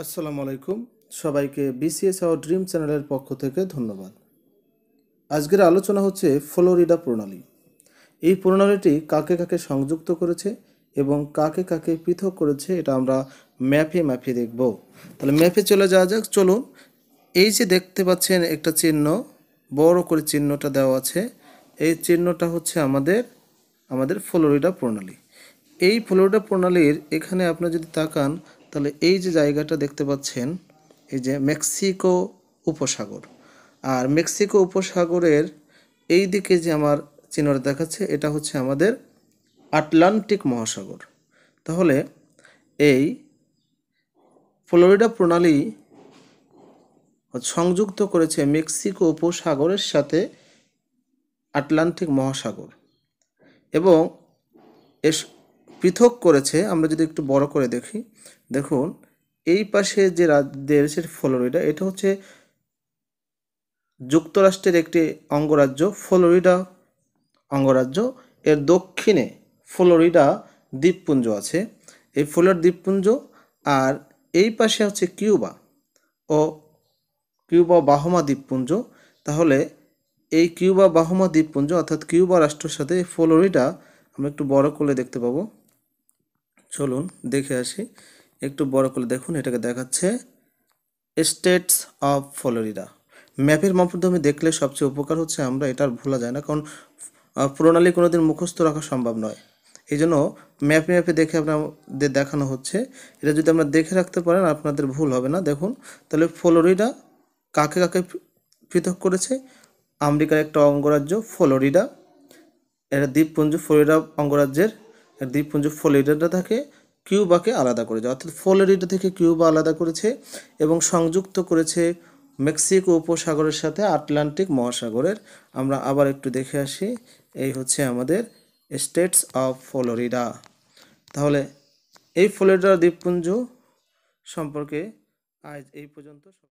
আসসালামু আলাইকুম সবাইকে বিসিএস আওয়ার ড্রিম চ্যানেলের পক্ষ থেকে ধন্যবাদ আজকের আলোচনা হচ্ছে ফ্লোরিডা প্রণালী এই প্রণালীটি কাকে কাকে সংযুক্ত করেছে এবং কাকে কাকে পৃথক করেছে এটা আমরা ম্যাপে ম্যাপে দেখব তাহলে ম্যাপে চলে যাওয়া যাক চলুন এই যে দেখতে পাচ্ছেন একটা চিহ্ন বড় করে চিহ্নটা দেওয়া আছে এই চিহ্নটা হচ্ছে আমাদের আমাদের ফ্লোরিডা প্রণালী এই ফ্লোরিডা প্রণালীর এখানে আপনি যদি তাকান তাহলে এই যে জায়গাটা দেখতে পাচ্ছেন এই যে মেক্সিকো উপসাগর আর মেক্সিকো উপসাগরের এই দিকে যে আমার চিহ্নটা দেখাচ্ছে এটা হচ্ছে আমাদের আটলান্টিক মহাসাগর তাহলে এই ফ্লোরিডা প্রণালী সংযুক্ত করেছে মেক্সিকো উপসাগরের সাথে আটলান্টিক মহাসাগর এবং পৃথক করেছে আমরা যদি একটু বড় করে দেখি দেখুন এই পাশে যে দেশের ফ্লোরিডা এটা হচ্ছে যুক্তরাষ্ট্রের একটি অঙ্গরাজ্য ফ্লোরিডা অঙ্গরাজ্য এর দক্ষিণে ফ্লোরিডা দ্বীপপুঞ্জ আছে এই ফ্লোর দ্বীপপুঞ্জ আর এই পাশে হচ্ছে কিউবা ও কিউবা বাহমা দ্বীপপুঞ্জ তাহলে এই কিউবা বাহমা দ্বীপপুঞ্জ অর্থাৎ কিউবা রাষ্ট্রের সাথে ফ্লোরিডা আমরা একটু বড় করলে দেখতে পাবো চলুন দেখে আসি একটু বড় করে দেখুন এটাকে দেখাচ্ছে স্টেটস অফ ফ্লোরিডা ম্যাপের মাধ্যমে দেখলে সবচেয়ে উপকার হচ্ছে আমরা এটা ভোলা যায় না কারণ প্রণালী কোনোদিন মুখস্থ রাখা সম্ভব নয় এই জন্য ম্যাপে ম্যাপে দেখে আপনাদের দেখানো হচ্ছে এটা যদি আমরা দেখে রাখতে পারেন আপনাদের ভুল হবে না দেখুন তাহলে ফ্লোরিডা কাকে কাকে পৃথক করেছে আমেরিকার একটা অঙ্গরাজ্য ফ্লোরিডা এটা দ্বীপপুঞ্জ ফ্লোরিডা অঙ্গরাজ্যের দ্বীপপুঞ্জ ফ্লোরিডাটা থাকে কিউবাকে আলাদা করেছে অর্থাৎ ফ্লোরিডা থেকে কিউবা আলাদা করেছে এবং সংযুক্ত করেছে মেক্সিকো উপসাগরের সাথে আটলান্টিক মহাসাগরের আমরা আবার একটু দেখে আসি এই হচ্ছে আমাদের স্টেটস অফ ফ্লোরিডা তাহলে এই ফ্লোরিডার দ্বীপপুঞ্জ সম্পর্কে আজ এই পর্যন্ত